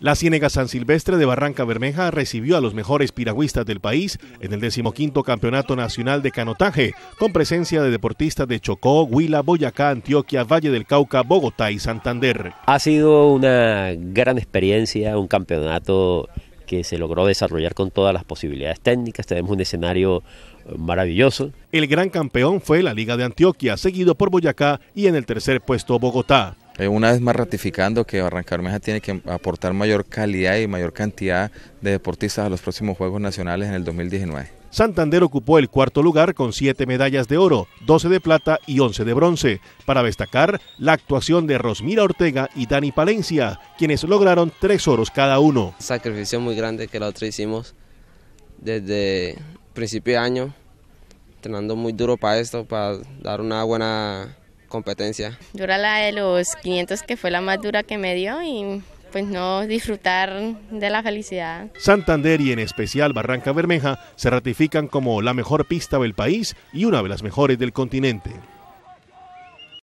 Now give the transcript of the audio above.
La Ciénega San Silvestre de Barranca Bermeja recibió a los mejores piragüistas del país en el decimoquinto Campeonato Nacional de Canotaje, con presencia de deportistas de Chocó, Huila, Boyacá, Antioquia, Valle del Cauca, Bogotá y Santander. Ha sido una gran experiencia, un campeonato que se logró desarrollar con todas las posibilidades técnicas. Tenemos un escenario maravilloso. El gran campeón fue la Liga de Antioquia, seguido por Boyacá y en el tercer puesto Bogotá. Eh, una vez más ratificando que Barrancabermeja tiene que aportar mayor calidad y mayor cantidad de deportistas a los próximos Juegos Nacionales en el 2019. Santander ocupó el cuarto lugar con siete medallas de oro, 12 de plata y 11 de bronce, para destacar la actuación de Rosmira Ortega y Dani Palencia, quienes lograron tres oros cada uno. Sacrificio muy grande que la otra hicimos desde principio de año, entrenando muy duro para esto, para dar una buena competencia. Dura la de los 500 que fue la más dura que me dio y pues no disfrutar de la felicidad. Santander y en especial Barranca Bermeja se ratifican como la mejor pista del país y una de las mejores del continente.